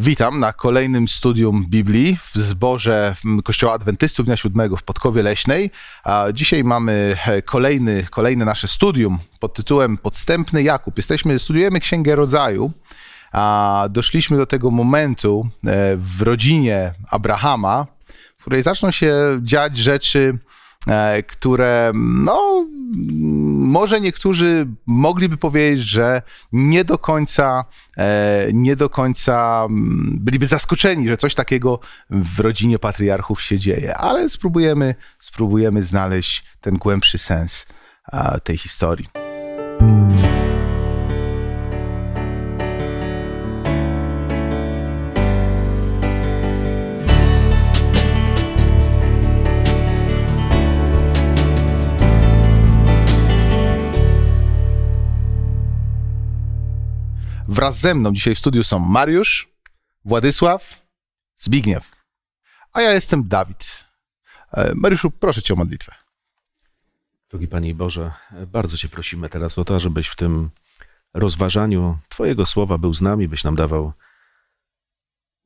Witam na kolejnym studium Biblii w zborze Kościoła Adwentystów Dnia Siódmego w Podkowie Leśnej. Dzisiaj mamy e, kolejny, kolejne nasze studium pod tytułem Podstępny Jakub. Jesteśmy, studiujemy Księgę Rodzaju. a Doszliśmy do tego momentu e, w rodzinie Abrahama, w której zaczną się dziać rzeczy E, które, no, może niektórzy mogliby powiedzieć, że nie do końca, e, nie do końca mm, byliby zaskoczeni, że coś takiego w rodzinie patriarchów się dzieje, ale spróbujemy, spróbujemy znaleźć ten głębszy sens tej historii. Wraz ze mną dzisiaj w studiu są Mariusz, Władysław, Zbigniew, a ja jestem Dawid. E, Mariuszu, proszę cię o modlitwę. Drogi Panie Boże, bardzo Cię prosimy teraz o to, żebyś w tym rozważaniu Twojego słowa był z nami, byś nam dawał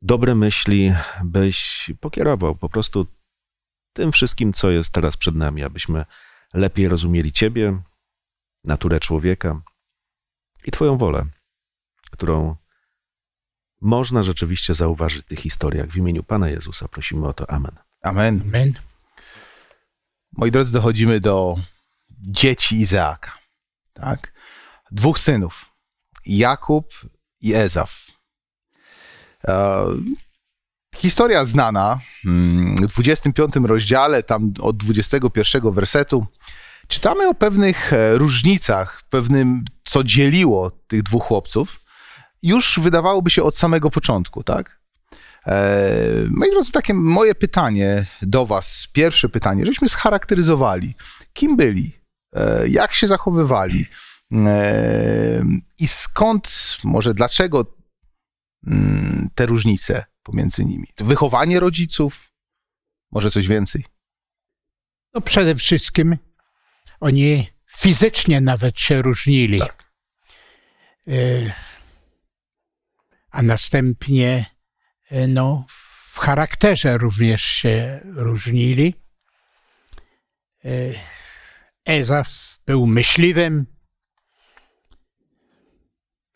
dobre myśli, byś pokierował po prostu tym wszystkim, co jest teraz przed nami, abyśmy lepiej rozumieli Ciebie, naturę człowieka i Twoją wolę którą można rzeczywiście zauważyć w tych historiach. W imieniu Pana Jezusa prosimy o to. Amen. Amen. Amen. Moi drodzy, dochodzimy do dzieci Izaaka. Tak? Dwóch synów. Jakub i Ezaf. E, historia znana mm, w 25 rozdziale, tam od 21 wersetu, czytamy o pewnych e, różnicach, pewnym, co dzieliło tych dwóch chłopców już wydawałoby się od samego początku, tak? E, moi drodzy, takie moje pytanie do Was, pierwsze pytanie, żeśmy scharakteryzowali, kim byli, e, jak się zachowywali e, i skąd, może dlaczego mm, te różnice pomiędzy nimi? Wychowanie rodziców, może coś więcej? No przede wszystkim oni fizycznie nawet się różnili. Tak a następnie e, no, w charakterze również się różnili. E, Ezaf był myśliwym,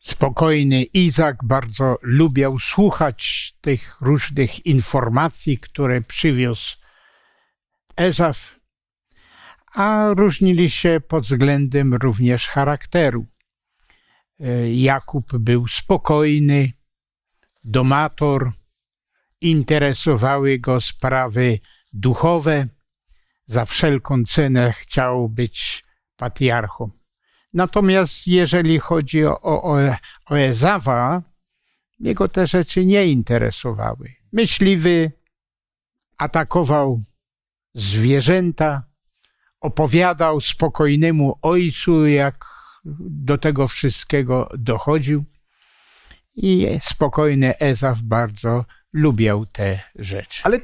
spokojny Izak bardzo lubiał słuchać tych różnych informacji, które przywiózł Ezaf, a różnili się pod względem również charakteru. E, Jakub był spokojny, domator, interesowały go sprawy duchowe, za wszelką cenę chciał być patriarchą. Natomiast jeżeli chodzi o, o, o Ezawa, jego te rzeczy nie interesowały. Myśliwy atakował zwierzęta, opowiadał spokojnemu ojcu, jak do tego wszystkiego dochodził. I spokojny Ezaf bardzo lubił te rzeczy. Ale e,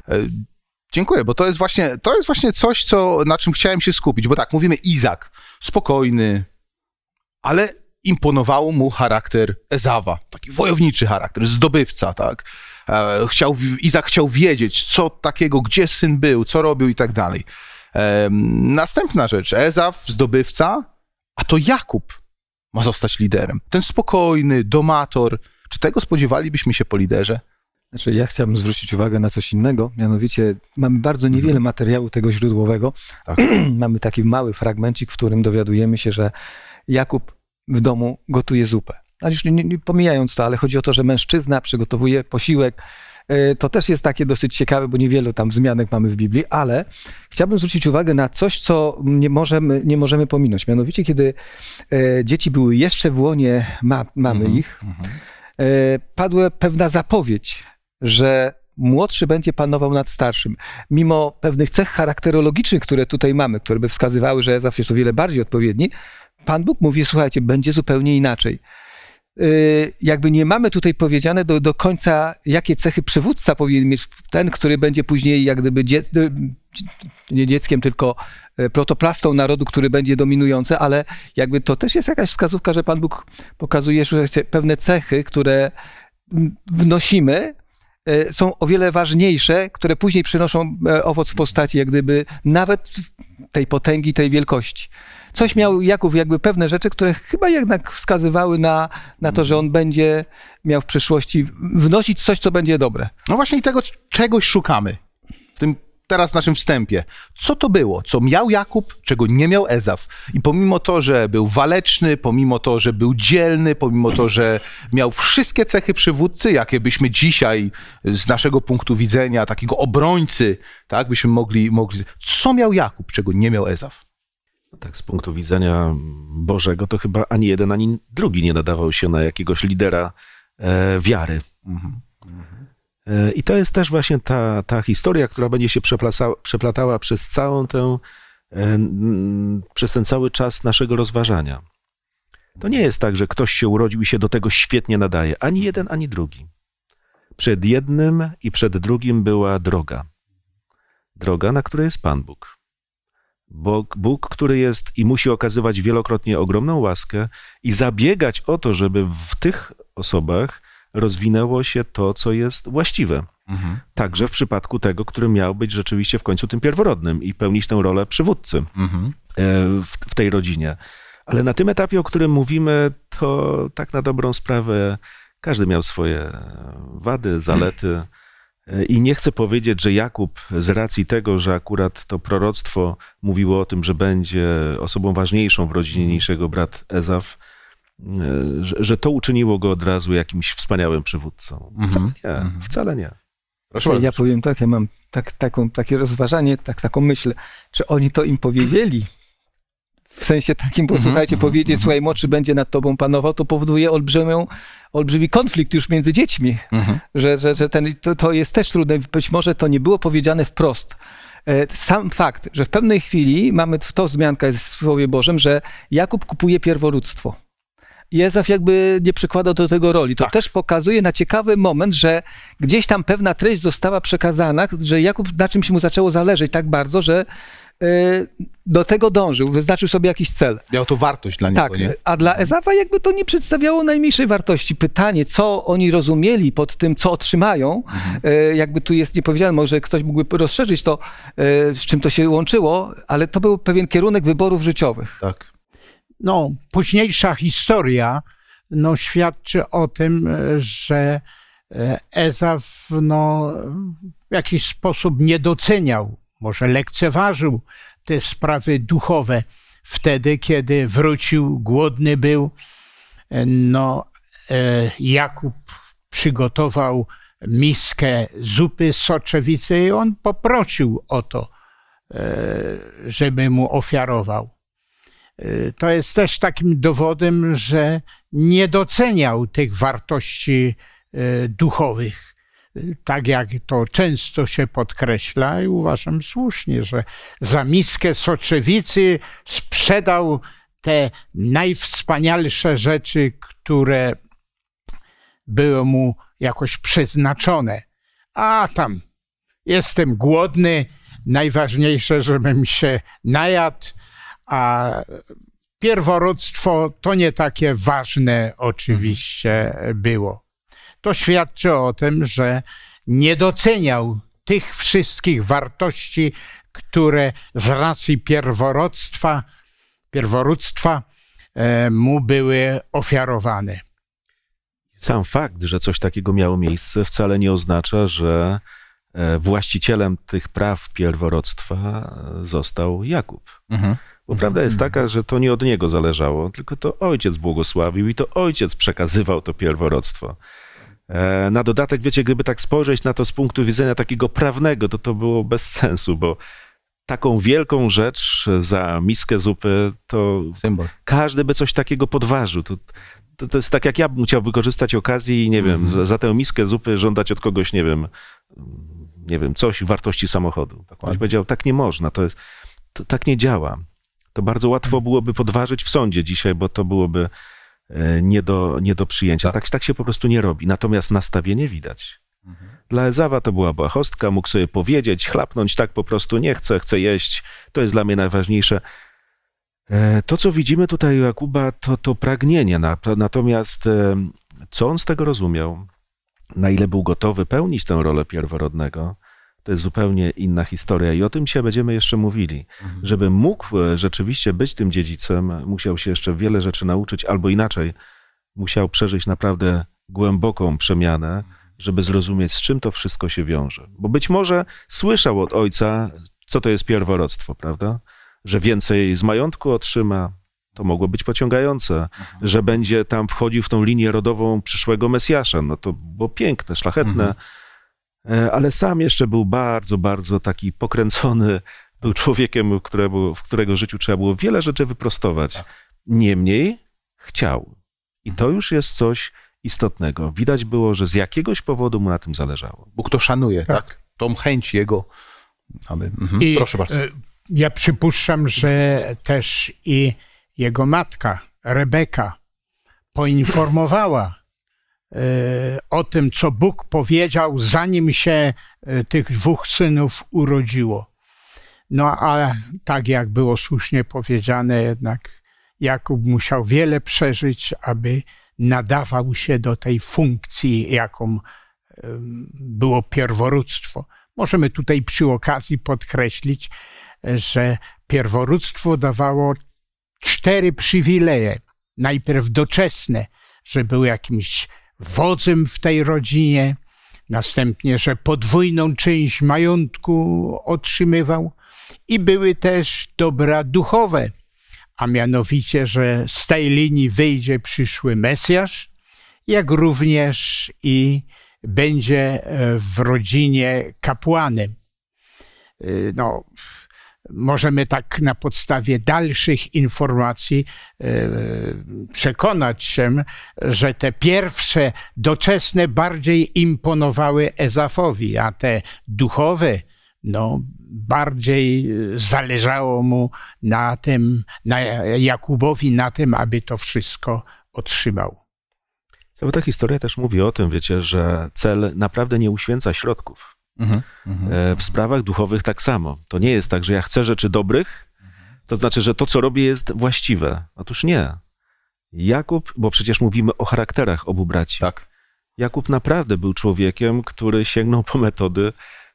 dziękuję, bo to jest właśnie, to jest właśnie coś, co, na czym chciałem się skupić. Bo tak, mówimy Izak, spokojny, ale imponował mu charakter Ezawa, taki wojowniczy charakter, zdobywca, tak. E, chciał, Izak chciał wiedzieć, co takiego, gdzie syn był, co robił i tak dalej. E, następna rzecz, Ezaf, zdobywca, a to Jakub ma zostać liderem. Ten spokojny, domator, czy tego spodziewalibyśmy się po liderze? Znaczy, ja chciałbym zwrócić uwagę na coś innego, mianowicie mamy bardzo niewiele mhm. materiału tego źródłowego. Tak. mamy taki mały fragmencik, w którym dowiadujemy się, że Jakub w domu gotuje zupę. A już nie, nie, pomijając to, ale chodzi o to, że mężczyzna przygotowuje posiłek. E, to też jest takie dosyć ciekawe, bo niewielu tam wzmianek mamy w Biblii, ale chciałbym zwrócić uwagę na coś, co nie możemy, nie możemy pominąć. Mianowicie, kiedy e, dzieci były jeszcze w łonie ma, mamy mm -hmm. ich, mhm. E, padła pewna zapowiedź, że młodszy będzie panował nad starszym. Mimo pewnych cech charakterologicznych, które tutaj mamy, które by wskazywały, że zawsze jest o wiele bardziej odpowiedni, Pan Bóg mówi, słuchajcie, będzie zupełnie inaczej. E, jakby nie mamy tutaj powiedziane do, do końca, jakie cechy przywódca powinien mieć ten, który będzie później jak gdyby dziec, nie dzieckiem, tylko E, protoplastą narodu, który będzie dominujący, ale jakby to też jest jakaś wskazówka, że Pan Bóg pokazuje, że pewne cechy, które wnosimy, e, są o wiele ważniejsze, które później przynoszą e, owoc w postaci jak gdyby nawet tej potęgi, tej wielkości. Coś miał Jakub, jakby pewne rzeczy, które chyba jednak wskazywały na, na to, że on będzie miał w przyszłości wnosić coś, co będzie dobre. No właśnie tego czegoś szukamy w tym teraz w naszym wstępie. Co to było? Co miał Jakub, czego nie miał Ezaf? I pomimo to, że był waleczny, pomimo to, że był dzielny, pomimo to, że miał wszystkie cechy przywódcy, jakie byśmy dzisiaj z naszego punktu widzenia, takiego obrońcy, tak, byśmy mogli, mogli... Co miał Jakub, czego nie miał Ezaf? No tak, z punktu widzenia Bożego, to chyba ani jeden, ani drugi nie nadawał się na jakiegoś lidera e, wiary. Mhm. Mhm. E, I to jest też właśnie ta, ta historia, która będzie się przeplatała przez całą tę, e, przez ten cały czas naszego rozważania. To nie jest tak, że ktoś się urodził i się do tego świetnie nadaje. Ani jeden, ani drugi. Przed jednym i przed drugim była droga. Droga, na której jest Pan Bóg. Bóg, Bóg, który jest i musi okazywać wielokrotnie ogromną łaskę i zabiegać o to, żeby w tych osobach rozwinęło się to, co jest właściwe. Mhm. Także w przypadku tego, który miał być rzeczywiście w końcu tym pierworodnym i pełnić tę rolę przywódcy mhm. E, w, w tej rodzinie. Ale na tym etapie, o którym mówimy, to tak na dobrą sprawę każdy miał swoje wady, zalety. E, I nie chcę powiedzieć, że Jakub z racji tego, że akurat to proroctwo mówiło o tym, że będzie osobą ważniejszą w rodzinie niż jego brat Ezaf, E, że to uczyniło go od razu jakimś wspaniałym przywódcą. Wcale mhm. nie, mhm. wcale nie. Proszę znaczy, ja powiem tak, ja mam tak, taką, takie rozważanie, tak, taką myśl, czy oni to im powiedzieli? W sensie takim, bo mhm, słuchajcie, powiedzieć, słuchaj, moczy będzie nad tobą panował, to powoduje olbrzymią, olbrzymi konflikt już między dziećmi, że, że, że ten, to, to jest też trudne. Być może to nie było powiedziane wprost, e, sam fakt, że w pewnej chwili mamy to wzmianka jest w Słowie Bożym, że Jakub kupuje pierworództwo. Jezaf jakby nie przykładał do tego roli. To tak. też pokazuje na ciekawy moment, że gdzieś tam pewna treść została przekazana, że Jakub na czymś mu zaczęło zależeć tak bardzo, że e, do tego dążył, wyznaczył sobie jakiś cel. Miał to wartość dla niego, tak, nie? a dla mhm. Ezawa jakby to nie przedstawiało najmniejszej wartości. Pytanie, co oni rozumieli pod tym, co otrzymają, mhm. e, jakby tu jest niepowiedziane, może ktoś mógłby rozszerzyć to, e, z czym to się łączyło, ale to był pewien kierunek wyborów życiowych. Tak no, późniejsza historia no, świadczy o tym, e, że e, Ezaf no, w jakiś sposób nie doceniał, może lekceważył te sprawy duchowe wtedy, kiedy wrócił, głodny był. E, no, Jakub przygotował miskę zupy soczewicy i on poprosił o to, żeby mu ofiarował. Y, to jest też takim dowodem, że nie doceniał tych wartości y, duchowych. Y, tak jak to często się podkreśla, i uważam słusznie, że za miskę soczewicy sprzedał te najwspanialsze rzeczy, które były mu jakoś przeznaczone. A tam jestem głodny, najważniejsze, żebym się najadł a pierworództwo to nie takie ważne oczywiście było. To świadczy o tym, że nie doceniał tych wszystkich wartości, które z racji pierworodztwa, pierworództwa e, mu były ofiarowane. Sam fakt, że coś takiego miało miejsce, wcale nie oznacza, że e, właścicielem tych praw pierworodztwa e, został Jakub. Mhm. Bo prawda jest hmm. taka, że to nie od niego zależało, tylko to ojciec błogosławił i to ojciec przekazywał to pierworodstwo. E, na dodatek, wiecie, gdyby tak spojrzeć na to z punktu widzenia takiego prawnego, to to było bez sensu, bo taką wielką rzecz za miskę zupy, to Symbol. każdy by coś takiego podważył. To, to, to, jest tak, jak ja bym chciał wykorzystać okazję i nie wiem, mm. za, za, tę miskę zupy żądać od kogoś, nie wiem, nie wiem, coś wartości samochodu. Dokładnie. Ktoś powiedział, tak nie można, to jest, to, tak nie działa to bardzo łatwo byłoby podważyć w sądzie dzisiaj, bo to byłoby e, nie do, nie do przyjęcia. Tak. tak, tak się po prostu nie robi. Natomiast nastawienie widać. Mhm. Dla Ezawa to była błahostka, mógł sobie powiedzieć, chlapnąć, tak po prostu nie chcę, chcę jeść, to jest dla mnie najważniejsze. E, to, co widzimy tutaj u Jakuba, to, to pragnienie, natomiast e, co on z tego rozumiał? Na ile był gotowy pełnić tę rolę pierworodnego? to jest zupełnie inna historia i o tym się będziemy jeszcze mówili. Mhm. Żeby mógł e, rzeczywiście być tym dziedzicem, musiał się jeszcze wiele rzeczy nauczyć, albo inaczej, musiał przeżyć naprawdę głęboką przemianę, żeby zrozumieć, z czym to wszystko się wiąże. Bo być może słyszał od ojca, co to jest pierworodstwo, prawda? Że więcej z majątku otrzyma, to mogło być pociągające, mhm. że będzie tam wchodził w tą linię rodową przyszłego Mesjasza. No to było piękne, szlachetne. Mhm E, ale sam jeszcze był bardzo, bardzo taki pokręcony, był człowiekiem, któremu, w którego życiu trzeba było wiele rzeczy wyprostować. Tak. Niemniej chciał. I mhm. to już jest coś istotnego. Widać było, że z jakiegoś powodu mu na tym zależało. Bóg to szanuje, tak? tak? Tą chęć jego. Aby... Mhm. I, Proszę bardzo. E, ja przypuszczam, że też i jego matka, Rebeka, poinformowała E, o tym, co Bóg powiedział, zanim się e, tych dwóch synów urodziło. No a tak jak było słusznie powiedziane, jednak Jakub musiał wiele przeżyć, aby nadawał się do tej funkcji, jaką e, było pierworództwo. Możemy tutaj przy okazji podkreślić, że pierworództwo dawało cztery przywileje. Najpierw doczesne, że był jakimś wodzem w tej rodzinie, następnie, że podwójną część majątku otrzymywał i były też dobra duchowe, a mianowicie, że z tej linii wyjdzie przyszły Mesjasz, jak również i będzie e, w rodzinie kapłanem. E, no, możemy tak na podstawie dalszych informacji e, przekonać się, że te pierwsze doczesne bardziej imponowały Ezafowi, a te duchowe, no, bardziej e, zależało mu na tym, na Jakubowi na tym, aby to wszystko otrzymał. Cała ta historia też mówi o tym, wiecie, że cel naprawdę nie uświęca środków. Mhm, mhm. E, w sprawach duchowych tak samo. To nie jest tak, że ja chcę rzeczy dobrych, to znaczy, że to, co robię, jest właściwe. Otóż nie. Jakub, bo przecież mówimy o charakterach obu braci. Tak. Jakub naprawdę był człowiekiem, który sięgnął po metody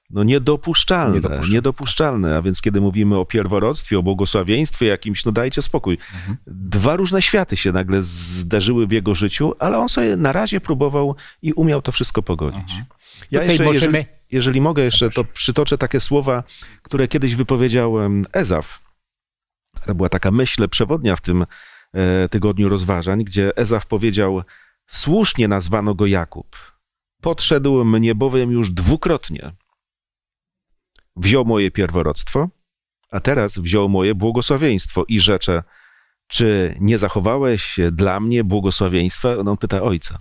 no, niedopuszczalne, niedopuszczalne. Tak. niedopuszczalne. A więc kiedy mówimy o pierworodztwie, o błogosławieństwie jakimś, no dajcie spokój. Mhm. Dwa różne światy się nagle zderzyły w jego życiu, ale on sobie na razie próbował i umiał to wszystko pogodzić. Mhm. Ja okay, jeszcze, możemy... jeżeli jeżeli mogę jeszcze, to przytoczę takie słowa, które kiedyś wypowiedział Ezaf. To była taka myśl przewodnia w tym e, tygodniu rozważań, gdzie Ezaf powiedział: Słusznie nazwano go Jakub. Podszedł mnie bowiem już dwukrotnie. Wziął moje pierworodstwo, a teraz wziął moje błogosławieństwo i rzeczę: Czy nie zachowałeś dla mnie błogosławieństwa? No, on pyta ojca.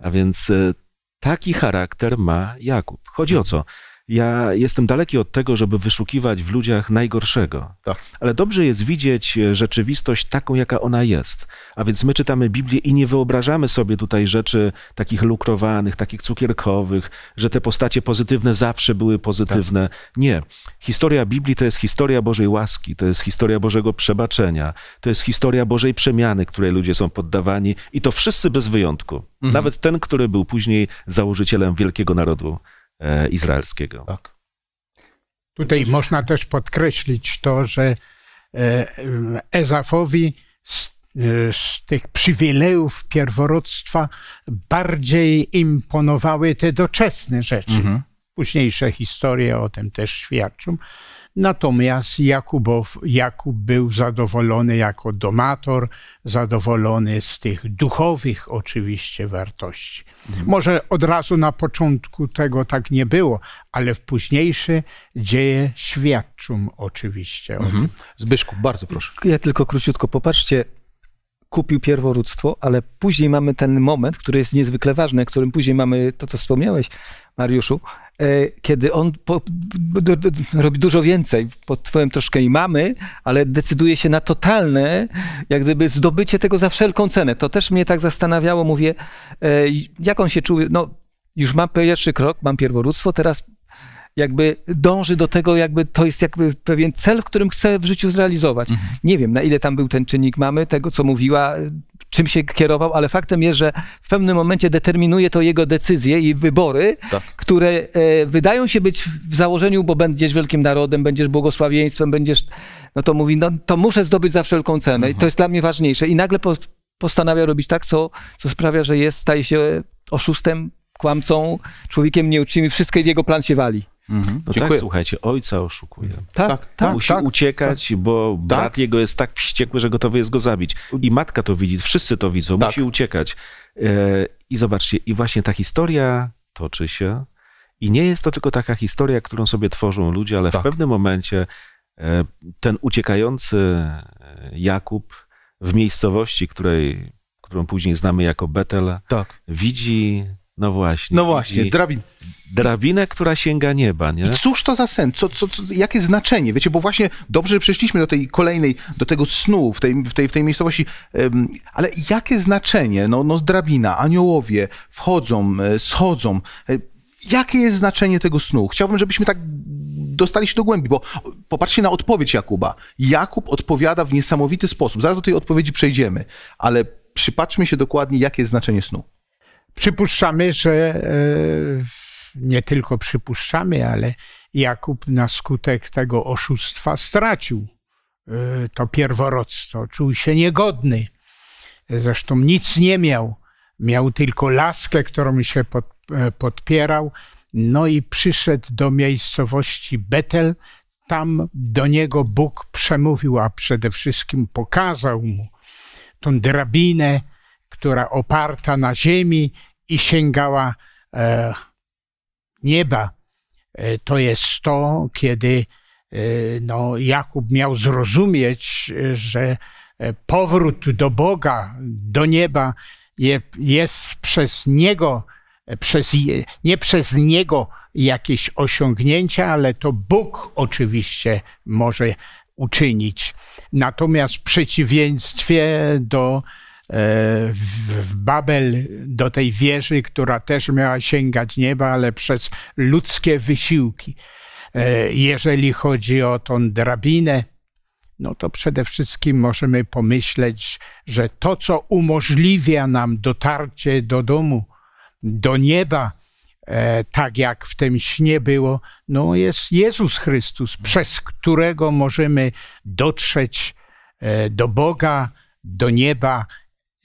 A więc e, Taki charakter ma Jakub. Chodzi o co? Ja jestem daleki od tego, żeby wyszukiwać w ludziach najgorszego. Tak. Ale dobrze jest widzieć e, rzeczywistość taką, jaka ona jest. A więc my czytamy Biblię i nie wyobrażamy sobie tutaj rzeczy takich lukrowanych, takich cukierkowych, że te postacie pozytywne zawsze były pozytywne. Tak. Nie. Historia Biblii to jest historia Bożej łaski, to jest historia Bożego przebaczenia, to jest historia Bożej przemiany, której ludzie są poddawani i to wszyscy bez wyjątku. Mhm. Nawet ten, który był później założycielem wielkiego narodu E, izraelskiego. Tak. Tutaj można też podkreślić to, że e, Ezafowi z, e, z, tych przywilejów pierworództwa bardziej imponowały te doczesne rzeczy. Mhm. Późniejsze historie o tym też świadczą, Natomiast Jakubow, Jakub był zadowolony jako domator, zadowolony z tych duchowych oczywiście wartości. Mhm. Może od razu na początku tego tak nie było, ale w późniejsze dzieje świadczą oczywiście mhm. o tym. Zbyszku, bardzo proszę. Ja tylko króciutko, popatrzcie, kupił pierworództwo, ale później mamy ten moment, który jest niezwykle ważny, którym później mamy to, co wspomniałeś, Mariuszu, E, kiedy on po, do, do, robi dużo więcej pod wpływem troszkę i mamy, ale decyduje się na totalne, jak gdyby zdobycie tego za wszelką cenę. To też mnie tak zastanawiało, mówię, e, jak on się czuje, no już mam pierwszy krok, mam pierworództwo, teraz jakby dąży do tego, jakby to jest jakby pewien cel, którym chce w życiu zrealizować. Mhm. Nie wiem, na ile tam był ten czynnik mamy, tego co mówiła, czym się kierował, ale faktem jest, że w pewnym momencie determinuje to jego decyzje i wybory, tak. które e, wydają się być w założeniu, bo będziesz wielkim narodem, będziesz błogosławieństwem, będziesz. No to mówi, no to muszę zdobyć za wszelką cenę mhm. i to mhm. jest dla mnie ważniejsze. I nagle po, postanawia robić tak, co, co sprawia, że jest, staje się oszustem, kłamcą, człowiekiem nieuczciwym, wszystkie jego plan się wali. Mhm. No tak, słuchajcie, ojca oszukuje. Tak, tak, tak, tak Musi tak, uciekać, tak, bo tak. brat jego jest tak wściekły, że gotowy jest go zabić. I matka to widzi, wszyscy to widzą, tak. musi uciekać. E, I zobaczcie, i właśnie ta historia toczy się. I nie jest to tylko taka historia, którą sobie tworzą ludzie, ale w pewnym momencie e, ten uciekający e, Jakub w miejscowości, której, którą później znamy jako Betel, widzi no właśnie. No właśnie, Drabina, drabin. która sięga nieba, nie? I cóż to za sen? Co, co, co, jakie znaczenie? Wiecie, bo właśnie dobrze przeszliśmy do tej kolejnej, do tego snu w tej, w tej, w tej miejscowości, ale jakie znaczenie? No, no drabina, aniołowie wchodzą, e, schodzą. E, jakie jest znaczenie tego snu? Chciałbym, żebyśmy tak dostali się do głębi, bo popatrzcie na odpowiedź Jakuba. Jakub odpowiada w niesamowity sposób. Zaraz do tej odpowiedzi przejdziemy, ale przypatrzmy się dokładnie, jakie jest znaczenie snu. Przypuszczamy, że e, nie tylko przypuszczamy, ale Jakub na skutek tego oszustwa stracił e, to pierworodstwo, czuł się niegodny. Zresztą nic nie miał, miał tylko laskę, którą się pod, e, podpierał. No i przyszedł do miejscowości Betel. Tam do niego Bóg przemówił, a przede wszystkim pokazał mu tą drabinę, która oparta na ziemi i sięgała e, nieba. E, to jest to, kiedy e, no, Jakub miał zrozumieć, że e, powrót do Boga, do nieba je, jest przez Niego, przez, nie przez Niego jakieś osiągnięcia, ale to Bóg oczywiście może uczynić. Natomiast w przeciwieństwie do w, Babel, do tej wieży, która też miała sięgać nieba, ale przez ludzkie wysiłki. E, jeżeli chodzi o tą drabinę, no to przede wszystkim możemy pomyśleć, że to, co umożliwia nam dotarcie do domu, do nieba, e, tak jak w tym śnie było, no jest Jezus Chrystus, przez którego możemy dotrzeć e, do Boga, do nieba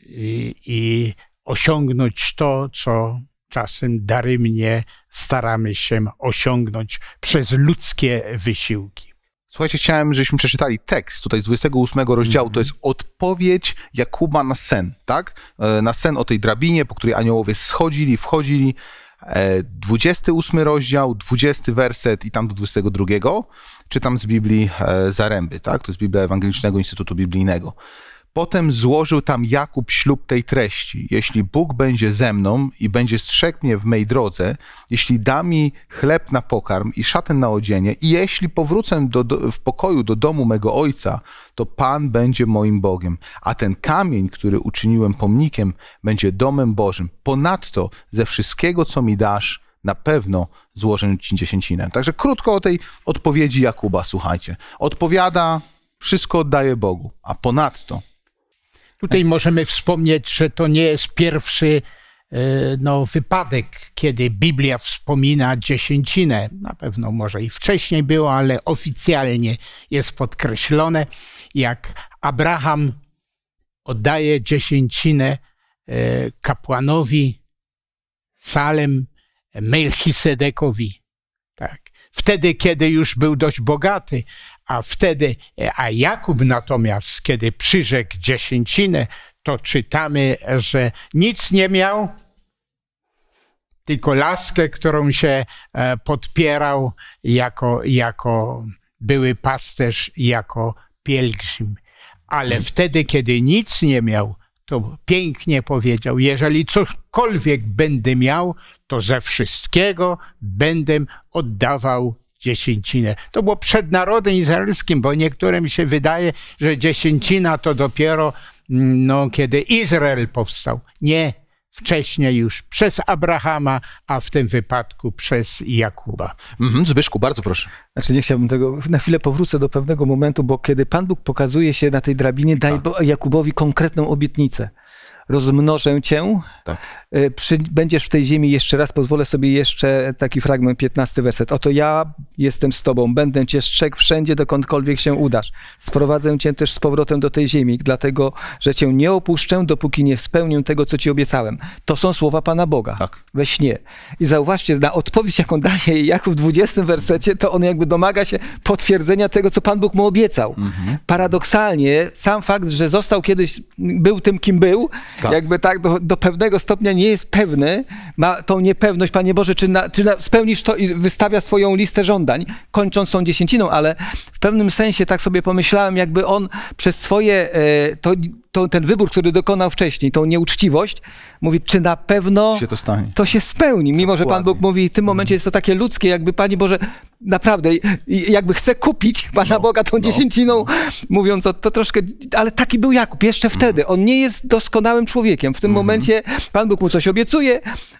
i, i osiągnąć to, co czasem daremnie staramy się osiągnąć przez ludzkie wysiłki. Słuchajcie, chciałem, żebyśmy przeczytali tekst tutaj z 28 rozdziału. To jest mhm. odpowiedź Jakuba na sen, tak? E, na sen o tej drabinie, po której aniołowie schodzili, wchodzili. 28 e, rozdział, 20 werset i tam do 22. Czytam z Biblii e, Zaręby, tak? To jest Biblia Ewangelicznego Instytutu Biblijnego. Potem złożył tam Jakub ślub tej treści: Jeśli Bóg będzie ze mną i będzie strzegł mnie w mej drodze, jeśli da mi chleb na pokarm i szatę na odzienie, i jeśli powrócę do, do, w pokoju do domu mego ojca, to Pan będzie moim Bogiem, a ten kamień, który uczyniłem pomnikiem, będzie domem Bożym. Ponadto ze wszystkiego, co mi dasz, na pewno złożę ci dziesięcinę. Także krótko o tej odpowiedzi Jakuba, słuchajcie. Odpowiada. Wszystko oddaję Bogu, a ponadto Tutaj możemy wspomnieć, że to nie jest pierwszy e, no, wypadek, kiedy Biblia wspomina dziesięcinę. Na pewno może i wcześniej było, ale oficjalnie jest podkreślone, jak Abraham oddaje dziesięcinę e, kapłanowi Salem Melchisedekowi. Tak. Wtedy, kiedy już był dość bogaty, a wtedy, e, a Jakub natomiast, kiedy przyrzekł dziesięcinę, to czytamy, że nic nie miał, tylko laskę, którą się e, podpierał jako, jako były pasterz, jako pielgrzym. Ale hmm. wtedy, kiedy nic nie miał, to pięknie powiedział: Jeżeli cokolwiek będę miał, to ze wszystkiego będę oddawał dziesięcinę. To było przed narodem izraelskim, bo niektórym się wydaje, że dziesięcina to dopiero mm, no, kiedy Izrael powstał. Nie, wcześniej już przez Abrahama, a w tym wypadku przez Jakuba. Mhm, Zbyszku, bardzo proszę. Znaczy nie chciałbym tego, na chwilę powrócę do pewnego momentu, bo kiedy Pan Bóg pokazuje się na tej drabinie, daje tak. Jakubowi konkretną obietnicę rozmnożę cię. Tak. E, przy, będziesz w tej ziemi jeszcze raz, pozwolę sobie jeszcze taki fragment, 15 werset. Oto ja jestem z tobą, będę cię strzegł wszędzie, dokądkolwiek się udasz. Sprowadzę cię też z powrotem do tej ziemi, dlatego, że cię nie opuszczę, dopóki nie spełnię tego, co ci obiecałem. To są słowa Pana Boga tak. we śnie. I zauważcie, na odpowiedź, jaką daje Jakub w 20 wersecie, to on jakby domaga się potwierdzenia tego, co Pan Bóg mu obiecał. Mhm. Paradoksalnie sam fakt, że został kiedyś, był tym, kim był, tak. jakby tak do, do, pewnego stopnia nie jest pewny, ma tą niepewność, Panie Boże, czy, na, czy na, spełnisz to i wystawia swoją listę żądań, kończąc tą dziesięciną, ale w pewnym sensie tak sobie pomyślałem, jakby on przez swoje, e, to to, ten wybór, który dokonał wcześniej, tą nieuczciwość, mówi, czy na pewno się to, stanie. to się spełni, mimo Dokładnie. że Pan Bóg mówi, w tym momencie mhm. jest to takie ludzkie, jakby Panie Boże, naprawdę, jakby chce kupić Pana no, Boga tą no, dziesięciną, no. mówiąc o to troszkę, ale taki był Jakub jeszcze mm. wtedy. On nie jest doskonałym człowiekiem. W tym mm. momencie Pan Bóg mu coś obiecuje,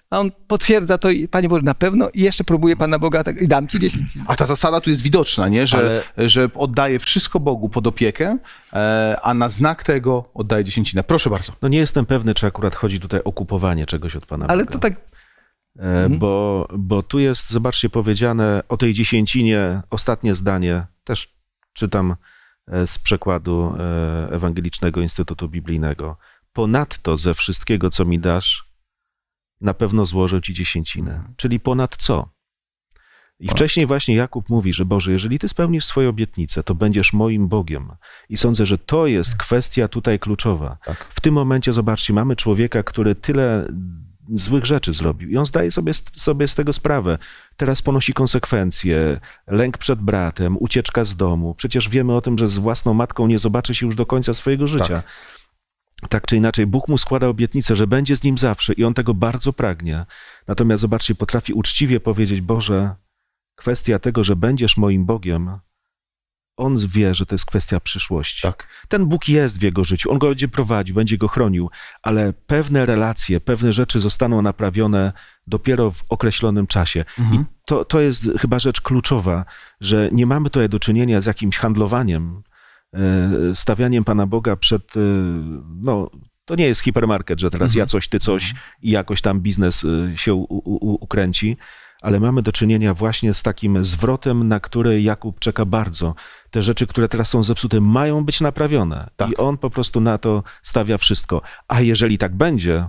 a on potwierdza to i Panie Boże, na pewno i jeszcze próbuje Pana Boga, tak, i dam Ci dziesięcinę. A ta zasada tu jest widoczna, nie? Że, ale... że oddaje wszystko Bogu pod opiekę, e, a na znak tego oddaję dziesięcinę. Proszę bardzo. No nie jestem pewny, czy akurat chodzi tutaj o kupowanie czegoś od pana. Ale Boga. to tak... E, bo, bo tu jest, zobaczcie, powiedziane o tej dziesięcinie, ostatnie zdanie, też czytam e, z przekładu e, Ewangelicznego Instytutu Biblijnego. Ponadto ze wszystkiego, co mi dasz, na pewno złożę ci dziesięcinę. Czyli ponad co? I wcześniej właśnie Jakub mówi, że Boże, jeżeli Ty spełnisz swoje obietnice, to będziesz moim Bogiem. I sądzę, że to jest tak. kwestia tutaj kluczowa. Tak. W tym momencie, zobaczcie, mamy człowieka, który tyle złych rzeczy zrobił. I on zdaje sobie, sobie z tego sprawę. Teraz ponosi konsekwencje, lęk przed bratem, ucieczka z domu. Przecież wiemy o tym, że z własną matką nie zobaczy się już do końca swojego życia. Tak tak czy inaczej, Bóg mu składa obietnicę, że będzie z nim zawsze i on tego bardzo pragnie. Natomiast zobaczcie, potrafi uczciwie powiedzieć: Boże, kwestia tego, że będziesz moim Bogiem, on wie, że to jest kwestia przyszłości. Tak. Ten Bóg jest w jego życiu, on go będzie prowadził, będzie go chronił, ale pewne relacje, pewne rzeczy zostaną naprawione dopiero w określonym czasie. Mhm. I to, to jest chyba rzecz kluczowa, że nie mamy tutaj do czynienia z jakimś handlowaniem, e, stawianiem Pana Boga przed, e, no, to nie jest hipermarket, że teraz mhm. ja coś, ty coś mhm. i jakoś tam biznes e, się u, u, ukręci ale mamy do czynienia właśnie z takim zwrotem, na który Jakub czeka bardzo. Te rzeczy, które teraz są zepsute, mają być naprawione. Tak. I on po prostu na to stawia wszystko. A jeżeli tak będzie,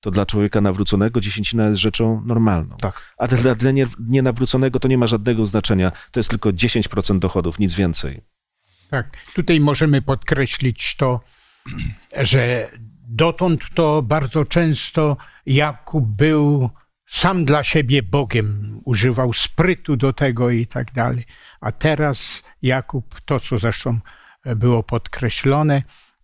to dla człowieka nawróconego dziesięcina jest rzeczą normalną. Tak. A dla, nie nienawróconego to nie ma żadnego znaczenia. To jest tylko 10% dochodów, nic więcej. Tak. Tutaj możemy podkreślić to, że dotąd to bardzo często Jakub był sam dla siebie Bogiem, używał sprytu do tego i tak dalej. A teraz Jakub, to co zresztą e, było podkreślone,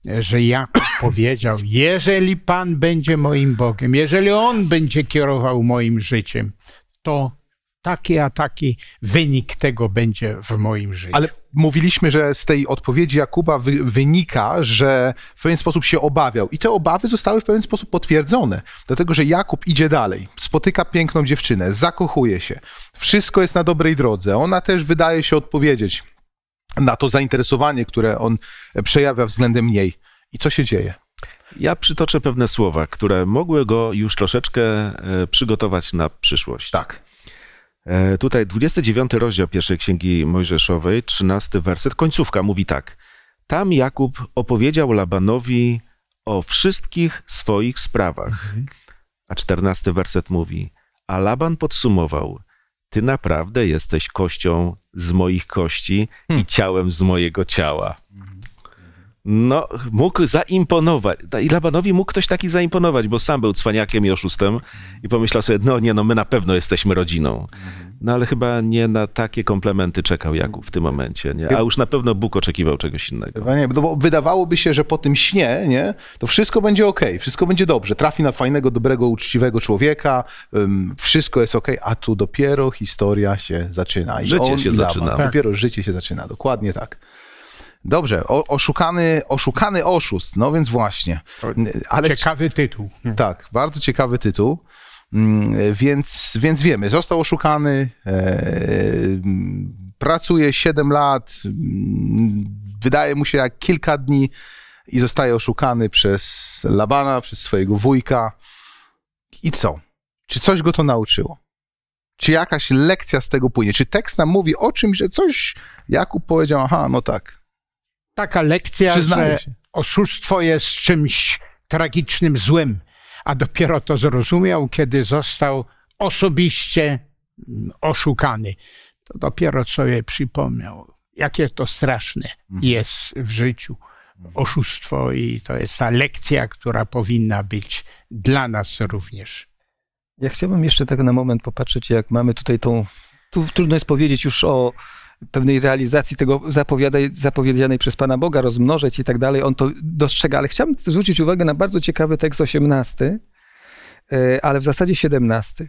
e, że Jakub powiedział: Jeżeli Pan będzie moim Bogiem, jeżeli On będzie kierował moim życiem, to taki a taki wynik tego będzie w moim życiu. Ale mówiliśmy, że z tej odpowiedzi Jakuba wy, wynika, że w pewien sposób się obawiał. I te obawy zostały w pewien sposób potwierdzone, dlatego że Jakub idzie dalej, spotyka piękną dziewczynę, zakochuje się, wszystko jest na dobrej drodze. Ona też wydaje się odpowiedzieć na to zainteresowanie, które on przejawia względem niej. I co się dzieje? Ja przytoczę pewne słowa, które mogły go już troszeczkę e, przygotować na przyszłość. Tak. E, tutaj 29 rozdział pierwszej księgi Mojżeszowej, 13 werset, końcówka mówi tak. Tam Jakub opowiedział Labanowi o wszystkich swoich sprawach. A 14 werset mówi: A Laban podsumował: Ty naprawdę jesteś kością z moich kości i hmm. ciałem z mojego ciała no, mógł zaimponować. I Labanowi mógł ktoś taki zaimponować, bo sam był cwaniakiem i oszustem i pomyślał sobie, no nie, no my na pewno jesteśmy rodziną. No ale chyba nie na takie komplementy czekał Jakub w tym momencie, nie? A już na pewno Bóg oczekiwał czegoś innego. Chyba nie, bo wydawałoby się, że po tym śnie, nie? To wszystko będzie ok, wszystko będzie dobrze. Trafi na fajnego, dobrego, uczciwego człowieka, wszystko jest ok, a tu dopiero historia się zaczyna. I życie on, się zaczyna. Tak. Dopiero życie się zaczyna, dokładnie tak. Dobrze, o, oszukany, oszukany oszust, no więc właśnie. Ale ciekawy tytuł. Tak, bardzo ciekawy tytuł. Mm, więc, więc wiemy, został oszukany, e, pracuje 7 lat, mm, wydaje mu się jak kilka dni i zostaje oszukany przez Labana, przez swojego wujka. I co? Czy coś go to nauczyło? Czy jakaś lekcja z tego płynie? Czy tekst nam mówi o czymś, że coś Jakub powiedział, aha, no tak, taka lekcja, Przyznaję że się. oszustwo jest czymś tragicznym złym, a dopiero to zrozumiał, kiedy został osobiście mm, oszukany. To dopiero co je przypomniał, jakie to straszne mhm. jest w życiu oszustwo i to jest ta lekcja, która powinna być dla nas również. Ja chciałbym jeszcze tak na moment popatrzeć, jak mamy tutaj tą. Tu trudno jest powiedzieć już o pewnej realizacji tego zapowiedzianej przez Pana Boga, rozmnożyć i tak dalej. On to dostrzega, ale chciałbym zwrócić uwagę na bardzo ciekawy tekst 18, e, ale w zasadzie 17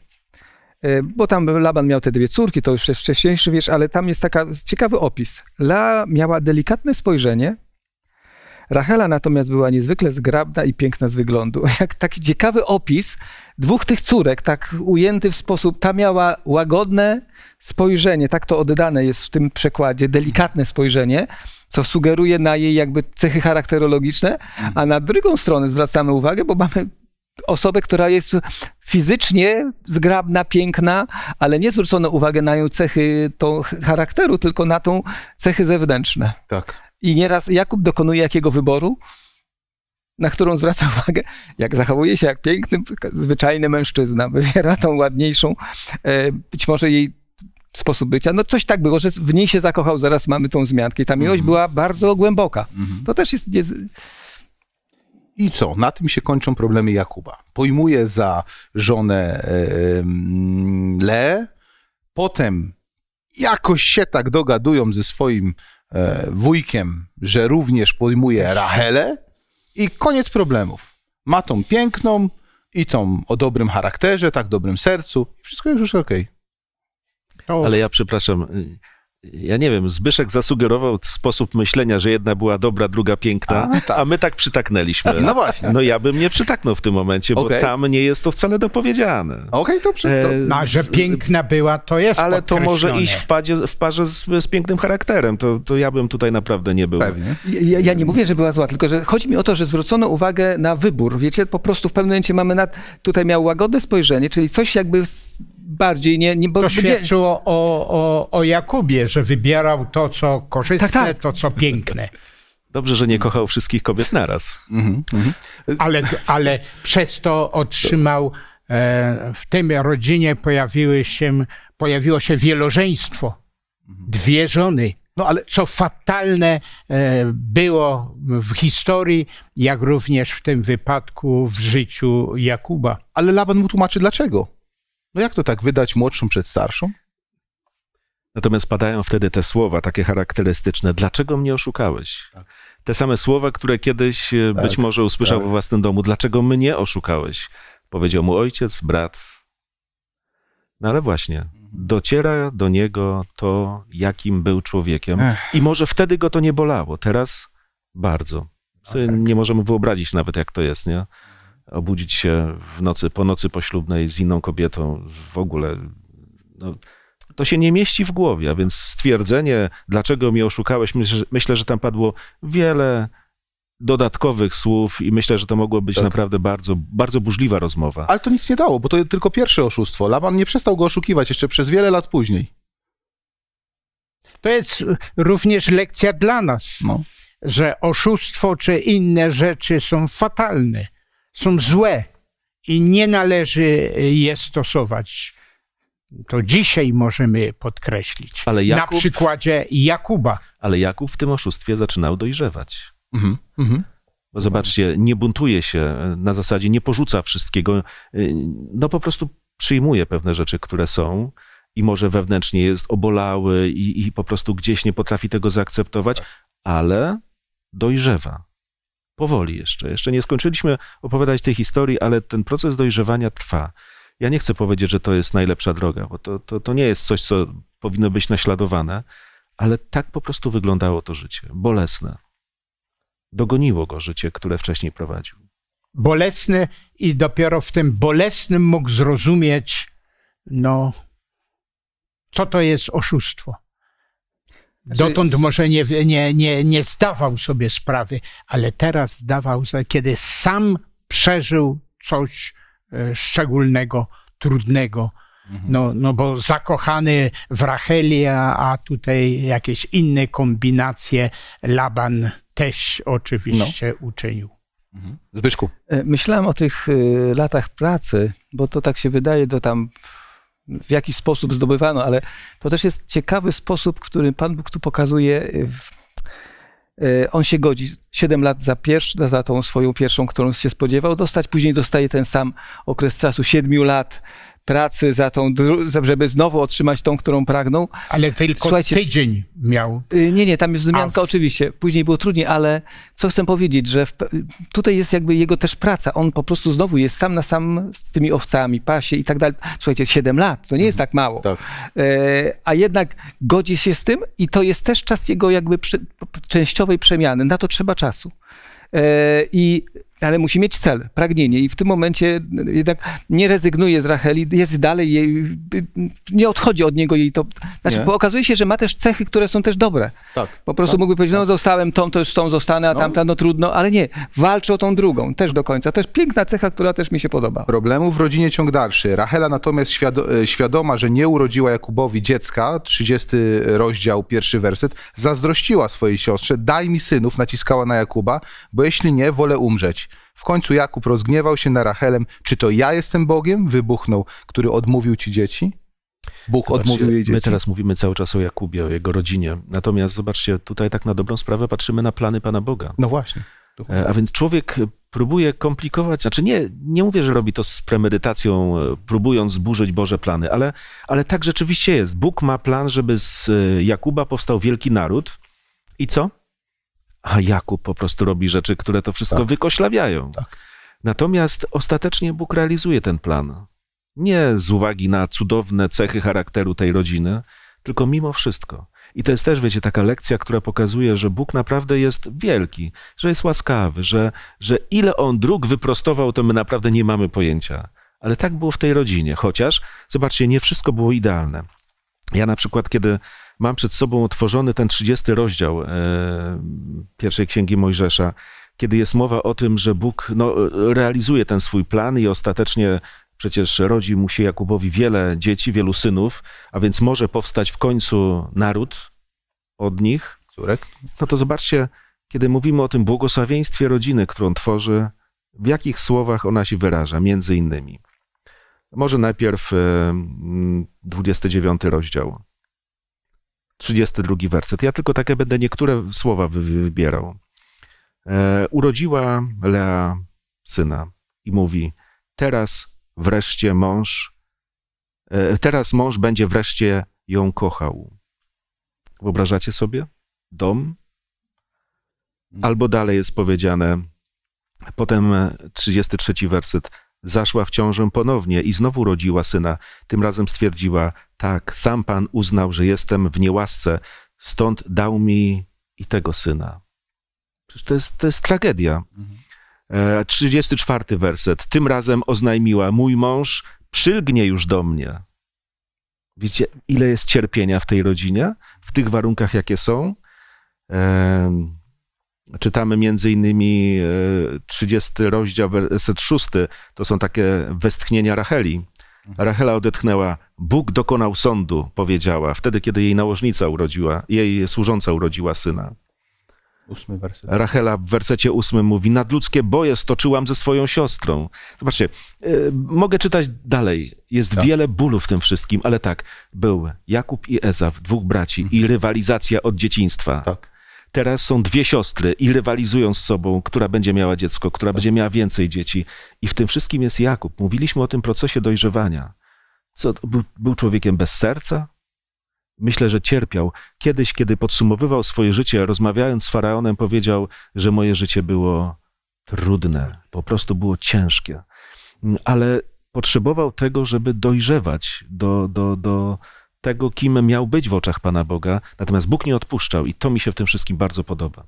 e, bo tam Laban miał te dwie córki, to już jest wcześniejszy wiesz, ale tam jest taki ciekawy opis. La miała delikatne spojrzenie, Rachela natomiast była niezwykle zgrabna i piękna z wyglądu. Jak taki ciekawy opis dwóch tych córek, tak ujęty w sposób, ta miała łagodne spojrzenie, tak to oddane jest w tym przekładzie, delikatne spojrzenie, co sugeruje na jej jakby cechy charakterologiczne, a na drugą stronę zwracamy uwagę, bo mamy osobę, która jest fizycznie zgrabna, piękna, ale nie zwrócono uwagi na jej cechy tą charakteru, tylko na tą cechy zewnętrzne. Tak. I nieraz Jakub dokonuje jakiego wyboru? na którą zwraca uwagę, jak zachowuje się jak piękny, zwyczajny mężczyzna, wywiera tą ładniejszą, e, być może jej sposób bycia. No coś tak było, że w niej się zakochał, zaraz mamy tą zmiankę. I ta miłość mhm. była bardzo głęboka. Mhm. To też jest... Nie... I co? Na tym się kończą problemy Jakuba. Pojmuje za żonę yy, e, Le, potem jakoś się tak dogadują ze swoim e, wujkiem, że również pojmuje Rachelę, i koniec problemów. Ma tą piękną i tą o dobrym charakterze, tak dobrym sercu i wszystko już jest okej. Okay. Ale ja przepraszam, y, ja nie wiem, Zbyszek zasugerował sposób myślenia, że jedna była dobra, druga piękna, a, no tak. a my tak przytaknęliśmy. No właśnie. No ja bym nie przytaknął w tym momencie, okay. bo tam nie jest to wcale dopowiedziane. Okej, okay, dobrze. To... No, a że piękna była, to jest Ale to może iść w, padzie, w parze z, z, pięknym charakterem, to, to ja bym tutaj naprawdę nie był. Pewnie. Ja, ja, nie mówię, że była zła, tylko że chodzi mi o to, że zwrócono uwagę na wybór. Wiecie, po prostu w pewnym momencie mamy nad... Tutaj miał łagodne spojrzenie, czyli coś jakby bardziej nie... nie bo, to świadczyło o, o, o Jakubie, że wybierał to, co korzystne, tak, tak. to, co piękne. Dobrze, że nie kochał wszystkich kobiet naraz. Mhm, mhm. ale, ale przez to otrzymał, e, w tej rodzinie pojawiły się, pojawiło się wielożeństwo. Dwie żony. No, ale... Co fatalne e, było w historii, jak również w tym wypadku w życiu Jakuba. Ale Laban mu tłumaczy dlaczego. No jak to tak wydać młodszą przed starszą? Natomiast padają wtedy te słowa takie charakterystyczne. Dlaczego mnie oszukałeś? Tak. Te same słowa, które kiedyś e, tak, być może usłyszał tak. we własnym domu. Dlaczego mnie oszukałeś? Powiedział mu ojciec, brat. No ale właśnie, mhm. dociera do niego to, jakim był człowiekiem. Ech. I może wtedy go to nie bolało, teraz bardzo. No tak. Nie możemy wyobrazić nawet, jak to jest, nie? obudzić się w nocy, po nocy poślubnej z inną kobietą, w ogóle no, to się nie mieści w głowie, a więc stwierdzenie, dlaczego mnie oszukałeś, myślę, że tam padło wiele dodatkowych słów i myślę, że to mogło być tak. naprawdę bardzo, bardzo burzliwa rozmowa. Ale to nic nie dało, bo to tylko pierwsze oszustwo. Laban nie przestał go oszukiwać jeszcze przez wiele lat później. To jest również lekcja dla nas, no. że oszustwo czy inne rzeczy są fatalne są złe i nie należy je stosować. To dzisiaj możemy podkreślić. Ale Jakub, na przykładzie Jakuba. Ale Jakub w tym oszustwie zaczynał dojrzewać. Mhm, mhm. Zobaczcie, nie buntuje się na zasadzie, nie porzuca wszystkiego. Y, no po prostu przyjmuje pewne rzeczy, które są i może wewnętrznie jest obolały i, i po prostu gdzieś nie potrafi tego zaakceptować, tak. ale dojrzewa powoli jeszcze. Jeszcze nie skończyliśmy opowiadać tej historii, ale ten proces dojrzewania trwa. Ja nie chcę powiedzieć, że to jest najlepsza droga, bo to, to, to nie jest coś, co powinno być naśladowane, ale tak po prostu wyglądało to życie. Bolesne. Dogoniło go życie, które wcześniej prowadził. Bolesne i dopiero w tym bolesnym mógł zrozumieć, no, co to jest oszustwo. Znaczy- Dotąd może nie, nie, nie, nie zdawał sobie sprawy, ale teraz zdawał sobie, kiedy sam przeżył coś e, szczególnego, trudnego. Mhm. No, no bo zakochany w Racheli, a, tutaj jakieś inne kombinacje Laban też oczywiście no. uczynił. Mhm. Zbyszku. E, myślałem o tych e, latach pracy, bo to tak się wydaje do tam w jaki sposób zdobywano, ale to też jest ciekawy sposób, który Pan Bóg tu pokazuje. E, on się godzi 7 lat za, pierwsz, za tą swoją pierwszą, którą się spodziewał dostać. Później dostaje ten sam okres czasu 7 lat pracy za tą, żeby znowu otrzymać tą, którą pragnął. Ale tylko Słuchajcie, tydzień miał. Y, nie, nie, tam jest wzmianka w... oczywiście. Później było trudniej, ale co chcę powiedzieć, że w, tutaj jest jakby jego też praca. On po prostu znowu jest sam na sam z tymi owcami, pasie i tak dalej. Słuchajcie, 7 lat, to nie jest tak mało. Tak. E, a jednak godzi się z tym i to jest też czas jego jakby przy, częściowej przemiany. Na to trzeba czasu. E, I ale musi mieć cel, pragnienie i w tym momencie jednak nie rezygnuje z Racheli, jest dalej jej, nie odchodzi od niego jej to, znaczy, bo okazuje się, że ma też cechy, które są też dobre. Tak. Po prostu tak, mógłby powiedzieć, no, tak. no zostałem tą, to już tą zostanę, a no. tamta, no trudno, ale nie, walczy o tą drugą, też do końca, też piękna cecha, która też mi się podoba. Problemów w rodzinie ciąg dalszy. Rachela natomiast świado e, świadoma, że nie urodziła Jakubowi dziecka, 30 rozdział, pierwszy werset, zazdrościła swojej siostrze, daj mi synów, naciskała na Jakuba, bo jeśli nie, wolę umrzeć. W końcu Jakub rozgniewał się na Rachelem. Czy to ja jestem Bogiem? Wybuchnął, który odmówił ci dzieci? Bóg zobaczcie, odmówił jej dzieci. My teraz mówimy cały czas o Jakubie, o jego rodzinie. Natomiast zobaczcie, tutaj tak na dobrą sprawę patrzymy na plany Pana Boga. No właśnie. E, a więc człowiek e, próbuje komplikować, znaczy nie, nie mówię, że robi to z premedytacją, e, próbując zburzyć Boże plany, ale, ale tak rzeczywiście jest. Bóg ma plan, żeby z Jakuba powstał wielki naród. I co? a Jakub po prostu robi rzeczy, które to wszystko tak. wykoślawiają. Tak. Natomiast ostatecznie Bóg realizuje ten plan. Nie z uwagi na cudowne cechy charakteru tej rodziny, tylko mimo wszystko. I to jest też, wiecie, taka lekcja, która pokazuje, że Bóg naprawdę jest wielki, że jest łaskawy, że, że ile on dróg wyprostował, to my naprawdę nie mamy pojęcia. Ale tak było w tej rodzinie, chociaż, zobaczcie, nie wszystko było idealne. Ja na przykład, kiedy mam przed sobą otworzony ten 30 rozdział e, pierwszej księgi Mojżesza, kiedy jest mowa o tym, że Bóg no, realizuje ten swój plan i ostatecznie przecież rodzi mu się Jakubowi wiele dzieci, wielu synów, a więc może powstać w końcu naród od nich. Córek. No to zobaczcie, kiedy mówimy o tym błogosławieństwie rodziny, którą tworzy, w jakich słowach ona się wyraża, między innymi. Może najpierw 29 e, mm, rozdział. 32 werset. Ja tylko takie będę niektóre słowa wybierał. E, urodziła Lea syna i mówi: Teraz wreszcie mąż, e, teraz mąż będzie wreszcie ją kochał. Wyobrażacie sobie? Dom? Albo dalej jest powiedziane, potem 33 werset. Zaszła w ciążę ponownie i znowu rodziła syna. Tym razem stwierdziła, tak, sam Pan uznał, że jestem w niełasce, stąd dał mi i tego syna. To jest, to jest tragedia. 34 mhm. e, werset. Tym razem oznajmiła, mój mąż przylgnie już do mnie. Widzicie, ile jest cierpienia w tej rodzinie, w tych warunkach, jakie są. Czytamy między innymi 30 e, rozdział, werset 6. To są takie westchnienia Racheli. Rachela odetchnęła, Bóg dokonał sądu, powiedziała, wtedy, kiedy jej nałożnica urodziła, jej służąca urodziła syna. Ósmy werset. Rachela w wersecie ósmym mówi, nadludzkie boje stoczyłam ze swoją siostrą. Zobaczcie, y, mogę czytać dalej. Jest tak. wiele bólu w tym wszystkim, ale tak, był Jakub i Ezaw, dwóch braci mhm. i rywalizacja od dzieciństwa. Tak. Teraz są dwie siostry i rywalizują z sobą, która będzie miała dziecko, która będzie miała więcej dzieci. I w tym wszystkim jest Jakub. Mówiliśmy o tym procesie dojrzewania. Co, był, był człowiekiem bez serca? Myślę, że cierpiał. Kiedyś, kiedy podsumowywał swoje życie, rozmawiając z faraonem, powiedział, że moje życie było trudne, po prostu było ciężkie. Ale potrzebował tego, żeby dojrzewać do, do, do, tego, kim miał być w oczach Pana Boga. Natomiast Bóg nie odpuszczał i to mi się w tym wszystkim bardzo podoba.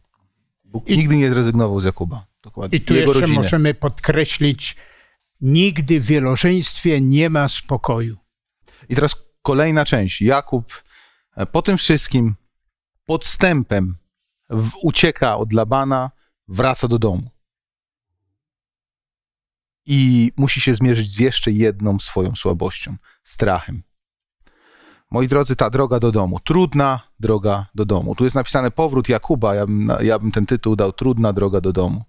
Bóg I, nigdy nie zrezygnował z Jakuba. Dokładnie. I tu Jego jeszcze rodziny. możemy podkreślić, nigdy w wielożeństwie nie ma spokoju. I teraz kolejna część. Jakub e, po tym wszystkim podstępem ucieka od Labana, wraca do domu. I musi się zmierzyć z jeszcze jedną swoją słabością strachem. Moi drodzy, ta droga do domu, trudna droga do domu. Tu jest napisane powrót Jakuba, ja bym, ja bym ten tytuł dał trudna droga do domu.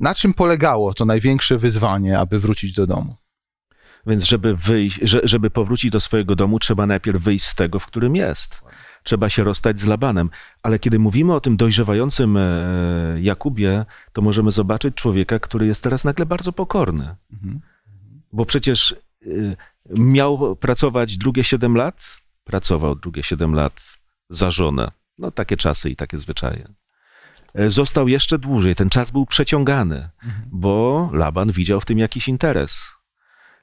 Na czym polegało to największe wyzwanie, aby wrócić do domu? Więc żeby wyjść, żeby powrócić do swojego domu, trzeba najpierw wyjść z tego, w którym jest. Trzeba się rozstać z Labanem. Ale kiedy mówimy o tym dojrzewającym e, Jakubie, to możemy zobaczyć człowieka, który jest teraz nagle bardzo pokorny. Mhm. Bo przecież e, miał pracować drugie 7 lat, pracował drugie 7 lat za żonę. No takie czasy i takie zwyczaje. E, został jeszcze dłużej, ten czas był przeciągany, mhm. bo Laban widział w tym jakiś interes.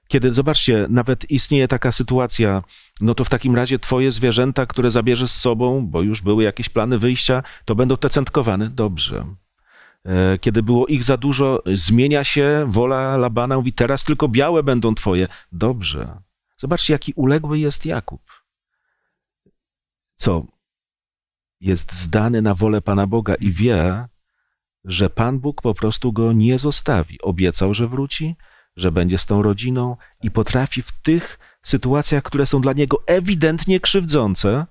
Kiedy, zobaczcie, nawet istnieje taka sytuacja, no to w takim razie twoje zwierzęta, które zabierzesz z sobą, bo już były jakieś plany wyjścia, to będą te centkowane. Dobrze. E, kiedy było ich za dużo, zmienia się wola Labana, mówi teraz tylko białe będą twoje. Dobrze. Zobaczcie, jaki uległy jest Jakub. Co? Jest zdany na wolę Pana Boga i wie, że Pan Bóg po prostu go nie zostawi. Obiecał, że wróci, że będzie z tą rodziną i potrafi w tych sytuacjach, które są dla niego ewidentnie krzywdzące,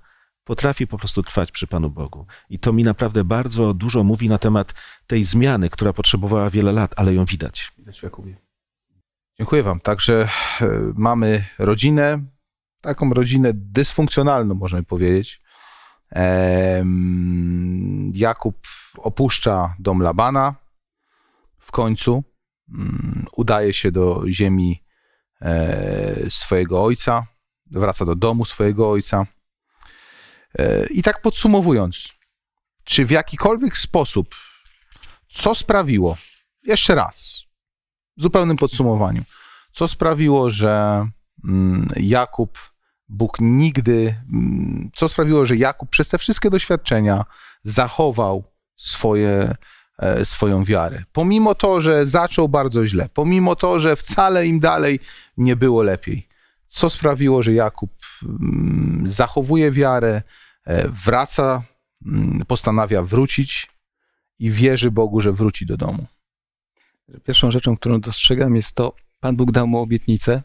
potrafi po prostu trwać przy Panu Bogu. I to mi naprawdę bardzo dużo mówi na temat tej zmiany, która potrzebowała wiele lat, ale ją widać. Widać w Jakubie. Dziękuję Wam. Także e, mamy rodzinę, taką rodzinę dysfunkcjonalną, można powiedzieć. Jakub opuszcza dom Labana w końcu. Mm, udaje się do ziemi e, swojego ojca, wraca do domu swojego ojca. E, I tak podsumowując, czy w jakikolwiek sposób, co sprawiło, jeszcze raz, w zupełnym podsumowaniu, co sprawiło, że mm, Jakub, Bóg nigdy, mm, co sprawiło, że Jakub przez te wszystkie doświadczenia zachował swoje, e, swoją wiarę. Pomimo to, że zaczął bardzo źle, pomimo to, że wcale im dalej nie było lepiej co sprawiło, że Jakub mm, zachowuje wiarę, e, wraca, mm, postanawia wrócić i wierzy Bogu, że wróci do domu. Pierwszą rzeczą, którą dostrzegam, jest to, Pan Bóg dał mu obietnicę.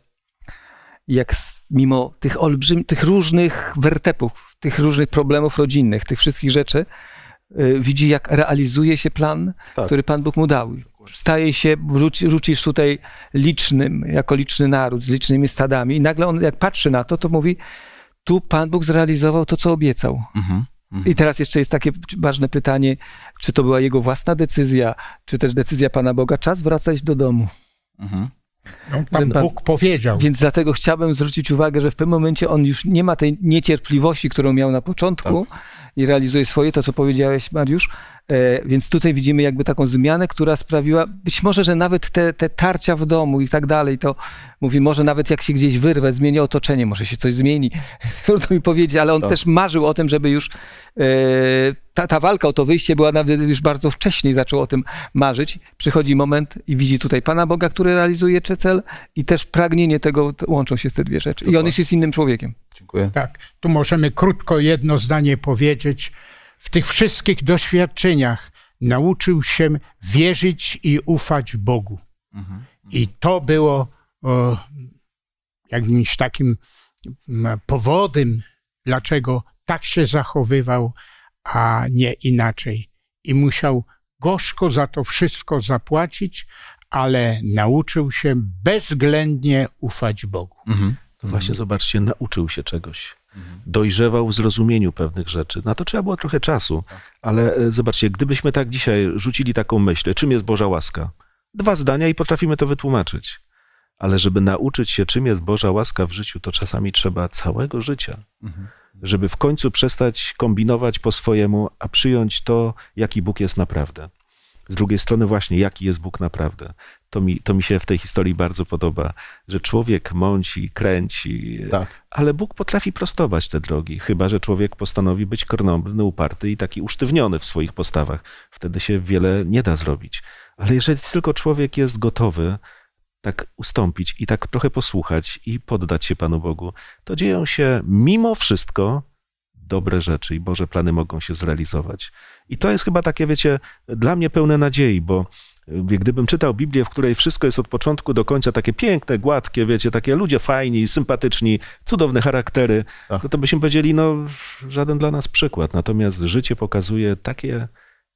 Jak mimo tych olbrzym, tych różnych wertepów, tych różnych problemów rodzinnych, tych wszystkich rzeczy, e, widzi, jak realizuje się plan, tak. który Pan Bóg mu dał staje się, wrócisz tutaj licznym, jako liczny naród, z licznymi stadami. I nagle on, jak patrzy na to, to mówi, tu Pan Bóg zrealizował to, co obiecał. Mhm, mhm. I teraz jeszcze jest takie ważne pytanie, czy to była jego własna decyzja, czy też decyzja Pana Boga. Czas wracać do domu. Mhm. No, pan, pan Bóg powiedział. Więc dlatego chciałbym zwrócić uwagę, że w tym momencie on już nie ma tej niecierpliwości, którą miał na początku tak. i realizuje swoje, to co powiedziałeś Mariusz, E, więc tutaj widzimy jakby taką zmianę, która sprawiła, być może, że nawet te, te tarcia w domu i tak dalej, to mówi, może nawet jak się gdzieś wyrwę, zmienię otoczenie, może się coś zmieni. Trudno mi powiedzieć, ale on to. Tak. też marzył o tym, żeby już e, ta, ta walka o to wyjście była nawet już bardzo wcześniej, zaczął o tym marzyć. Przychodzi moment i widzi tutaj Pana Boga, który realizuje cel i też pragnienie tego, łączą się te dwie rzeczy. I on już jest innym człowiekiem. Dziękuję. Tak, tu możemy krótko jedno zdanie powiedzieć w tych wszystkich doświadczeniach nauczył się wierzyć i ufać Bogu. Mhm. I to było o, jakimś takim powodem, dlaczego tak się zachowywał, a nie inaczej. I musiał gorzko za to wszystko zapłacić, ale nauczył się bezwzględnie ufać Bogu. Mhm. To właśnie mhm. zobaczcie, nauczył się czegoś dojrzewał w zrozumieniu pewnych rzeczy. Na to trzeba było trochę czasu, ale e, zobaczcie, gdybyśmy tak dzisiaj rzucili taką myśl, czym jest Boża łaska? Dwa zdania i potrafimy to wytłumaczyć. Ale żeby nauczyć się, czym jest Boża łaska w życiu, to czasami trzeba całego życia. Mhm. Żeby w końcu przestać kombinować po swojemu, a przyjąć to, jaki Bóg jest naprawdę z drugiej strony właśnie, jaki jest Bóg naprawdę. To mi, to mi się w tej historii bardzo podoba, że człowiek mąci, kręci, tak. ale Bóg potrafi prostować te drogi, chyba że człowiek postanowi być kornobny, uparty i taki usztywniony w swoich postawach. Wtedy się wiele nie da zrobić. Ale jeżeli tylko człowiek jest gotowy tak ustąpić i tak trochę posłuchać i poddać się Panu Bogu, to dzieją się mimo wszystko dobre rzeczy i Boże plany mogą się zrealizować. I to jest chyba takie, wiecie, dla mnie pełne nadziei, bo gdybym czytał Biblię, w której wszystko jest od początku do końca takie piękne, gładkie, wiecie, takie ludzie fajni, sympatyczni, cudowne charaktery, tak. no to byśmy powiedzieli, no żaden dla nas przykład. Natomiast życie pokazuje takie,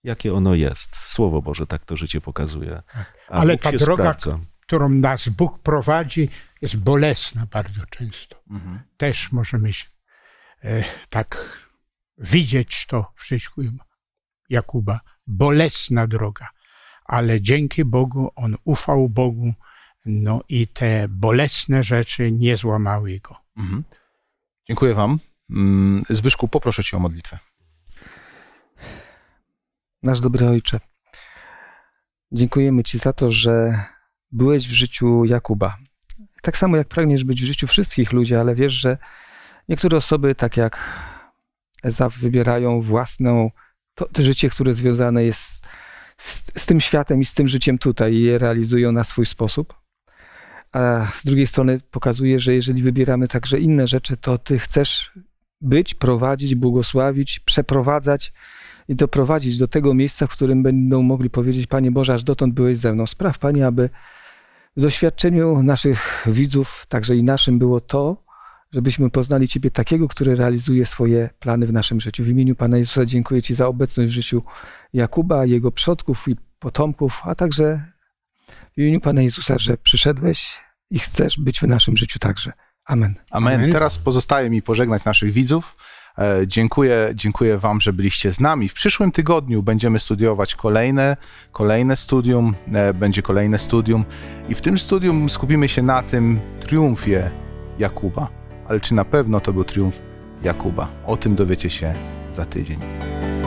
jakie ono jest. Słowo Boże tak to życie pokazuje. Ale ta droga, sprawdza. którą nas Bóg prowadzi, jest bolesna bardzo często. Mhm. Też możemy się E, tak widzieć to w życiu Jakuba. Bolesna droga, ale dzięki Bogu on ufał Bogu, no i te bolesne rzeczy nie złamały go. Mhm. Dziękuję Wam. Mm, Zbyszku, poproszę Cię o modlitwę. Nasz dobry Ojcze, dziękujemy Ci za to, że byłeś w życiu Jakuba. Tak samo jak pragniesz być w życiu wszystkich ludzi, ale wiesz, że Niektóre osoby, tak jak Ezaf, wybierają własną to, to życie, które związane jest z, z, tym światem i z tym życiem tutaj i je realizują na swój sposób. A z drugiej strony pokazuje, że jeżeli wybieramy także inne rzeczy, to ty chcesz być, prowadzić, błogosławić, przeprowadzać i doprowadzić do tego miejsca, w którym będą mogli powiedzieć: Panie Boże, aż dotąd byłeś ze mną. Spraw, Panie, aby w doświadczeniu naszych widzów, także i naszym, było to, żebyśmy poznali Ciebie takiego, który realizuje swoje plany w naszym życiu. W imieniu Pana Jezusa dziękuję Ci za obecność w życiu Jakuba, jego przodków i potomków, a także w imieniu Pana Jezusa, że przyszedłeś i chcesz być w naszym życiu także. Amen. Amen. Amen. Teraz pozostaje mi pożegnać naszych widzów. E, dziękuję, dziękuję Wam, że byliście z nami. W przyszłym tygodniu będziemy studiować kolejne, kolejne studium, e, będzie kolejne studium i w tym studium skupimy się na tym triumfie Jakuba ale czy na pewno to był triumf Jakuba? O tym dowiecie się za tydzień.